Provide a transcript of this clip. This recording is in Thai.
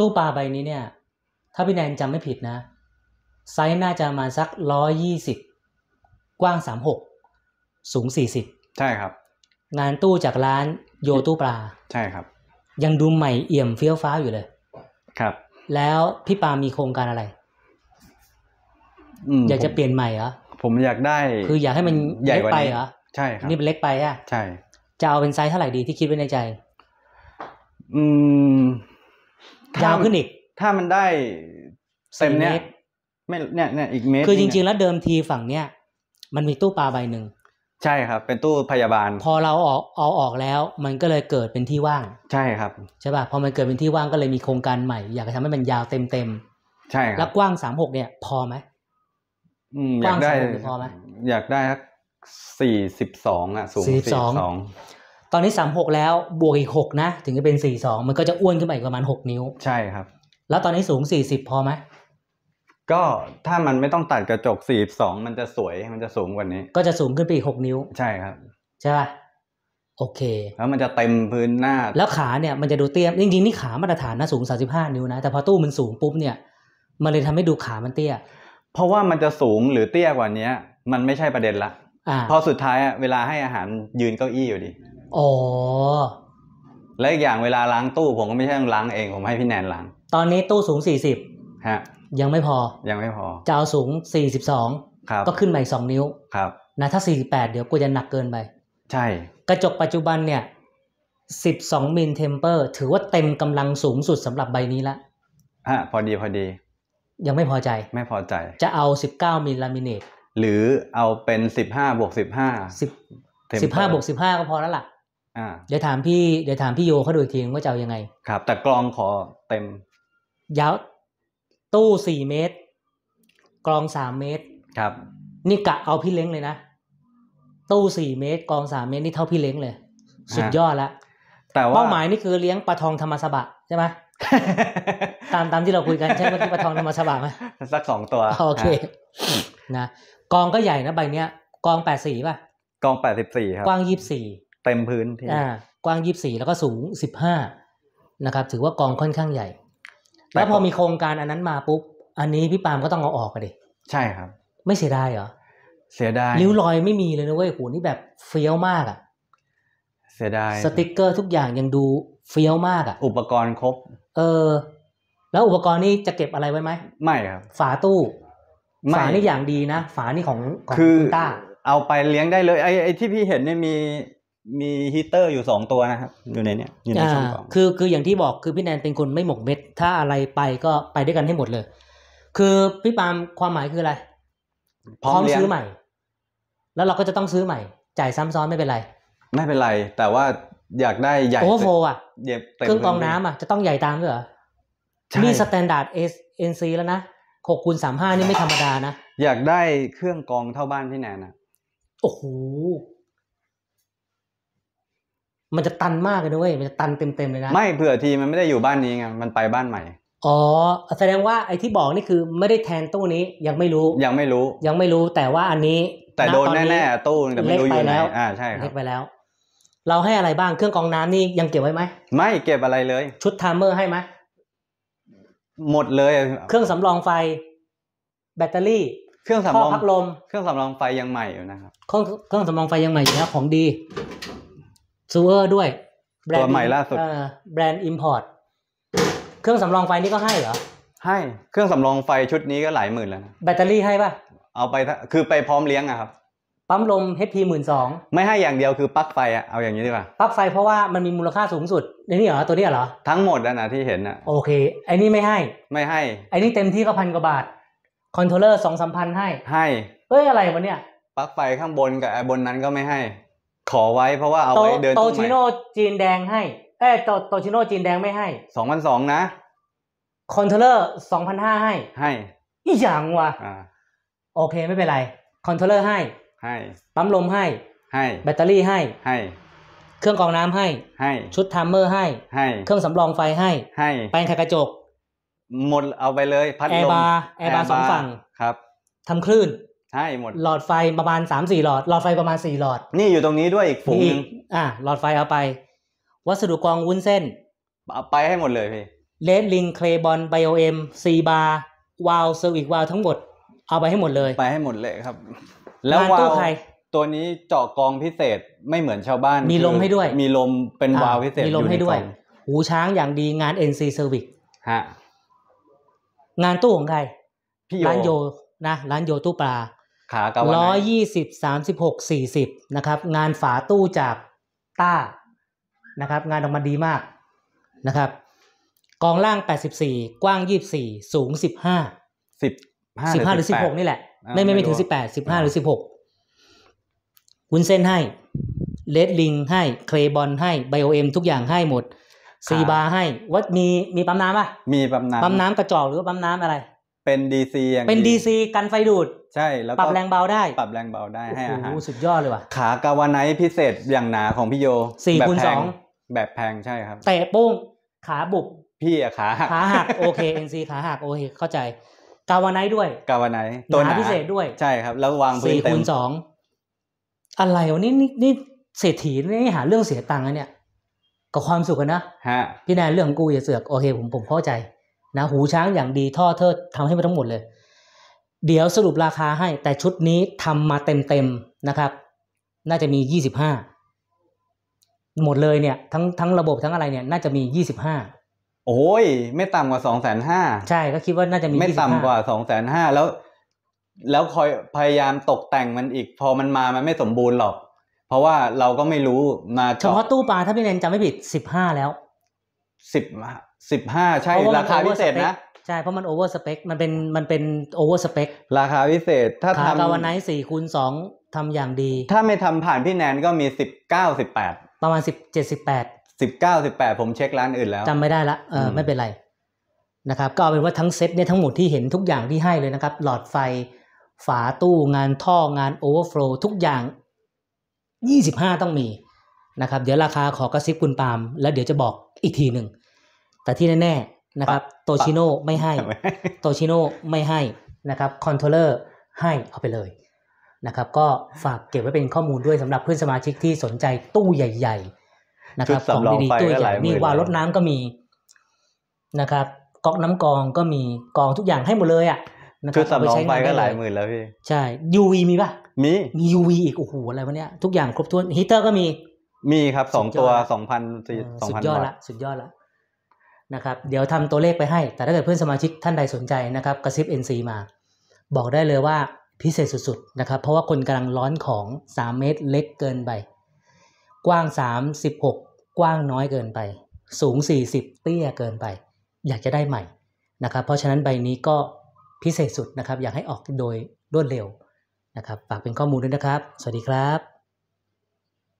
ตู้ปลาใบนี้เนี่ย ถ้าพี่แนนจำไม่ผิดนะ ไซส์น่าจะมาสักร้อยยี่สิบกว้างสามหก สูงสี่สิบใช่ครับ งานตู้จากร้านโยตู้ปลา ใช่ครับ ยังดูใหม่เอี่ยมเฟี้ยวฟ้าอยู่เลย ครับ แล้วพี่ปามีโครงการอะไรอยากจะเปลี่ยนใหม่เหรอ ผมอยากได้ คืออยากให้มันใหญ่ไปเหรอใช่ครับนี่เป็นเล็กไปอ่ะ ใช่ จะเอาเป็นไซส์เท่าไหร่ดีที่คิดไว้ในใจ อืมยาวขึ้นอีกถ้ามันได้เต็มเนี้ยไม่ เนี่ยเนี่ยอีกเมตร คือจริง ๆแล้วเดิมทีฝั่งเนี้ย มันมีตู้ปลาใบหนึ่ง ใช่ครับ เป็นตู้พยาบาล พอเราออกเอาออกแล้ว มันก็เลยเกิดเป็นที่ว่าง ใช่ครับ ใช่ป่ะ พอมันเกิดเป็นที่ว่างก็เลยมีโครงการใหม่ อยากจะทำให้มันยาวเต็มเต็ม ใช่ครับ แล้วกว้างสามหกเนี่ย พอไหมกว้างสามหกพอไหมอยากได้สี่สิบสองอ่ะสูงสี่สิบสองตอนนี้36แล้วบวกอีก6นะถึงจะเป็น42มันก็จะอ้วนขึ้นไปอีกประมาณ6นิ้วใช่ครับแล้วตอนนี้สูง40พอไหมก็ถ้ามันไม่ต้องตัดกระจก42มันจะสวยมันจะสูงกว่านี้ ก็จะสูงขึ้นไปอีก6นิ้ว ใช่ครับ ใช่ป่ะโอเคแล้วมันจะเต็มพื้นหน้า แล้วขาเนี่ยมันจะดูเตี้ยจริงๆนี่ขามาตรฐานนะสูง35นิ้วนะแต่พอตู้มันสูงปุ๊บเนี่ยมันเลยทำให้ดูขามันเตี้ยเพราะว่ามันจะสูงหรือเตี้ยกว่านี้มันไม่ใช่ประเด็นละพอสุดท้ายเวลาให้อาหารยืนเก้าอี้อยู่ดีอ๋อ และอีกอย่างเวลาล้างตู้ผมก็ไม่ใช่ต้องล้างเอง ผมให้พี่แนนล้าง ตอนนี้ตู้สูงสสี่ิบฮะยังไม่พอยังไม่พอ จะเอาสูงสสสี่ิบองครับก็ขึ้นใหม่สองนิ้ว ครับนะถ้าสสี่ิแปดเดี๋ยวกูจะหนักเกินไป ใช่ กระจกปัจจุบันเนี่ยสสิบองมิลเทมเปอร์ ถือว่าเต็มกำลังสูงสุดสำหรับใบนี้ละฮะพอดีพอดี ยังไม่พอใจ ไม่พอใจ จะเอาสิบเก้ามิลลามิเนตหรือเอาเป็นสิบห้าบวกสิบห้าสิบสิบบห้าวกสิบห้าก็พอแล้วล่ะเดี๋ยวถามพี่เดี๋ยวถามพี่โยเขาดูอีกทีว่าจะเอายังไงครับ แต่กรองขอเต็มยาวตู้สี่เมตรกรองสามเมตรครับ นี่กะเอาพี่เล้งเลยนะ ตู้สี่เมตรกรองสามเมตร นี่เท่าพี่เล้งเลย สุดยอดละแต่ว่าเป้าหมายนี่คือเลี้ยงปลาทองธรรมสบะใช่ไหมตามตามที่เราคุยกันใช่ไหมที่ปลาทองธรรมสบะไหมสักสองตัวโอเคนะกองก็ใหญ่นะใบเนี้ยกองแปดสี่ป่ะกองแปดสิบสี่ครับกว้างยี่สิบสี่เต็มพื้นที่กว้างยี่สี่แล้วก็สูงสิบห้านะครับ ถือว่ากองค่อนข้างใหญ่ แล้วพอมีโครงการอันนั้นมาปุ๊บ อันนี้พี่ปามก็ต้องเอาออกไปดิ ใช่ครับ ไม่เสียดายเหรอเสียดายริ้วรอยไม่มีเลยนะเว้ยโหนี่แบบเฟี้ยวมากอ่ะ เสียดาย สติกเกอร์ทุกอย่างยังดูเฟี้ยวมากอ่ะ อุปกรณ์ครบเออ แล้วอุปกรณ์นี่จะเก็บอะไรไว้ไหมไม่ครับฝาตู้ฝานี่อย่างดีนะฝานี่ของของคุณต้าเอาไปเลี้ยงได้เลยไอ้ไอ้ที่พี่เห็นเนี่ยมีมีฮีเตอร์อยู่สองตัวนะครับอยู่ในเนี้ยอยู่ในช่องสองคือคืออย่างที่บอกคือพี่แนนเป็นคนไม่หมกเม็ดถ้าอะไรไปก็ไปด้วยกันให้หมดเลย คือพี่ปามความหมายคืออะไร พร้อมซื้อใหม่ แล้วเราก็จะต้องซื้อใหม่ จ่ายซ้ำซ้อนไม่เป็นไร ไม่เป็นไร แต่ว่าอยากได้ใหญ่โอ้โหอ่ะเครื่องกองน้ำอ่ะจะต้องใหญ่ตามด้วยเหรอมีสแตนดาร์ดเอสเอ็นซีแล้วนะหกคูณสามห้านี่ไม่ธรรมดานะอยากได้เครื่องกองเท่าบ้านพี่แนนอ่ะ โอ้โหมันจะตันมากเลยนะเว้ยมันจะตันเต็มๆเลยนะไม่เผื่อทีมันไม่ได้อยู่บ้านนี้ไงมันไปบ้านใหม่ อ๋อแสดงว่าไอ้ที่บอกนี่คือไม่ได้แทนตู้นี้ยังไม่รู้ ยังไม่รู้ ยังไม่รู้แต่ว่าอันนี้ แต่โดนแน่ๆตู้แต่ไม่รู้อยู่ล้วอ่าใช่ครับเล็กไปแล้ว เราให้อะไรบ้างเครื่องกรองน้ำนี่ยังเก็บไว้ไหมไม่เก็บอะไรเลย ชุดทามเมอร์ให้ไหมหมดเลย เครื่องสำรองไฟ แบตเตอรี่เครื่องสำรองพัดลมเครื่องสำรองไฟยังใหม่อยู่นะครับเครื่องเครื่องสำรองไฟยังใหม่อยู่นะของดีซูเออร์ด้วยตัวใหม่ล่าสุดแบรนด์อิมพอร์ตเครื่องสำรองไฟนี่ก็ให้เหรอ ให้ เครื่องสำรองไฟชุดนี้ก็หลายหมื่นแล้วนะแบตเตอรี่ให้ป่ะ เอาไปคือไปพร้อมเลี้ยงอะครับปั๊มลม HP หมื่นสองไม่ให้อย่างเดียวคือปลั๊กไฟอะเอาอย่างนี้ดีกว่าปลั๊กไฟเพราะว่ามันมีมูลค่าสูงสุดในนี่เหรอตัวนี้เหรอ ทั้งหมดนะที่เห็นอะโอเคไอ้นี่ไม่ให้ไม่ให้ไอ้นี่เต็มที่ก็พันกว่าบาทคอนโทรลเลอร์สองสามพันให้ให้เอ้ยอะไรวะเนี่ยปลั๊กไฟข้างบนกับบนนั้นก็ไม่ให้ขอไว้เพราะว่าเอาไว้เดินโตชิโนจีนแดงให้เอ้โตโตชิโนจีนแดงไม่ให้สองพันสองนะคอนเทเลอร์สองพันห้าให้ ให้อีหยังวะโอเคไม่เป็นไรคอนโทรลเลอร์ให้ให้ ปั๊มลมให้ ให้ แบตเตอรี่ให้ให้ เครื่องกรองน้ำให้ให้ ชุดทัมเมอร์ให้ให้ เครื่องสำรองไฟให้ ให้แปรงขัดกระจก หมดเอาไปเลย พัดลมแอร์บาร์แอร์บาร์สองฝั่งครับ ทำคลื่นใช่หมดหลอดไฟประมาณสามสี่หลอดหลอดไฟประมาณสี่หลอด นี่อยู่ตรงนี้ด้วยอีกฝูงนึงอ่ะหลอดไฟเอาไป วัสดุกองวุ้นเส้นเอาไปให้หมดเลยพี่เลนลิงเคลบอลไบโอเอ็มซีบาร์วาลเซอร์วิกวาลทั้งหมด เอาไปให้หมดเลย ไปให้หมดเลยครับ แล้ววาลตัวนี้เจาะกองพิเศษไม่เหมือนชาวบ้าน มีลมให้ด้วย มีลมเป็นวาลพิเศษมีลมให้ด้วยหูช้างอย่างดีงานเอ็ีเซอร์วิสฮะงานตู้ของใครร้านโยนะร้านโยตู้ปลาขาการ้อยยี่สิบสามสิบหกสี่สิบนะครับ งานฝาตู้จากต้านะครับ งานออกมาดีมากนะครับกองล่างแปดสสิบี่กว้างยี่สสีู่งสิบห้าสิบห้าหรือสิบหกนี่แหละ ไม่ไม่ไม่ถึงสิบแปดสิบห้าหรือสิบหกคุณเส้นให้เลดลิงให้ เคลบอลให้ไบโอเอ็มทุกอย่างให้หมด ซีบาให้วัดมีมีปั๊มน้ำป่ะมีปั๊มน้ำปั๊มน้ำกระจอกหรือปั๊มน้ำอะไรเป็นดีซีอย่างเป็นดีซีกันไฟดูดใช่ แล้วปรับแรงเบาได้ ปรับแรงเบาได้ให้อาหารสุดยอดเลยว่ะขากาวานไนพิเศษอย่างหนาของพี่โยสี่คูณสองแบบแพงใช่ครับแต่โป้งขาบุบพี่อะขาหักขาหักโอเคเอ็นซีขาหักโอเคเข้าใจ กาวานไนด้วย กาวานไนตัวหนาพิเศษด้วยใช่ครับ แล้ววางพื้นเต็มสี่คูณสองอะไรวะนี่นี่นี่เศรษฐีนี่หา เรื่องเสียตังค์อะเนี่ยกับความสุขนะฮะพี่แนนเรื่องกูอย่าเสือก โอเคผมผมเข้าใจนะหูช้างอย่างดีท่อเทิดทำให้ไปทั้งหมดเลย เดี๋ยวสรุปราคาให้ แต่ชุดนี้ทำมาเต็มๆนะครับ น่าจะมียี่สิบห้าหมดเลยเนี่ย ทั้งทั้งระบบทั้งอะไรเนี่ยน่าจะมียี่สิบห้าโอ้ย ไม่ต่ำกว่าสองแสนห้าใช่ก็คิดว่าน่าจะมีไม่ต่ำกว่าสองแสนห้าแล้ว แล้วคอยพยายามตกแต่งมันอีก พอมันมามันไม่สมบูรณ์หรอก เพราะว่าเราก็ไม่รู้มาเฉพาะตู้ปลาถ้าพี่เนนจำไม่ผิดสิบห้าแล้วสิบสิบห้าใช่ ราคาพิเศษนะใช่ เพราะมันโอเวอร์สเปคมันเป็นมันเป็นโอเวอร์สเปคราคาพิเศษ ถ้าทากาวไนท์สี่คูณสองทำอย่างดี ถ้าไม่ทำผ่านพี่แนนก็มีสิบเก้าสิบแปดประมาณสิบเจ็ดสิบแปดสิบเก้าสิบแปดผมเช็คร้านอื่นแล้วจำไม่ได้ละเออไม่เป็นไรนะครับก็เอาเป็นว่าทั้งเซ็ตเนี่ยทั้งหมดที่เห็นทุกอย่างที่ให้เลยนะครับหลอดไฟฝาตู้งานท่องานโอเวอร์โฟลทุกอย่างยี่สิบห้าต้องมีนะครับ เดี๋ยวราคาขอกระซิบคุณปาล์มแล้วเดี๋ยวจะบอกอีกทีหนึ่งแต่ที่แน่ๆนะครับโตชิโน่ไม่ให้ โตชิโน่ไม่ให้นะครับคอนโทรเลอร์ให้เอาไปเลยนะครับก็ฝากเก็บไว้เป็นข้อมูลด้วยสำหรับเพื่อนสมาชิกที่สนใจตู้ใหญ่ ๆ นะครับของดีๆตู้ใหญ่มีวาลดน้ำก็มีนะครับก๊อกน้ำกองก็มีกองทุกอย่างให้หมดเลย อ่ะนะครับไปใองไปก็หลายหมื่นแล้วพี่ใช่ยูวีมีป่ะมีมียูวีอีกโอ้โหอะไรวะเนี้ยทุกอย่างครบถ้วนฮีเตอร์ก็มี มีครับสองตัวสองพันสี่สองพันสุดยอดละสุดยอดละนะครับเดี๋ยวทำตัวเลขไปให้ แต่ถ้าเกิดเพื่อนสมาชิกท่านใดสนใจนะครับกระซิบ NC มา บอกได้เลยว่าพิเศษสุดๆนะครับ เพราะว่าคนกำลังร้อนของ 3 เมตรเล็กเกินไป กว้าง 36 กว้างน้อยเกินไป สูง 40 เตี้ยเกินไป อยากจะได้ใหม่นะครับ เพราะฉะนั้นใบนี้ก็พิเศษสุดนะครับ อยากให้ออกโดยรวดเร็วนะครับฝากเป็นข้อมูลด้วยนะครับ สวัสดีครับ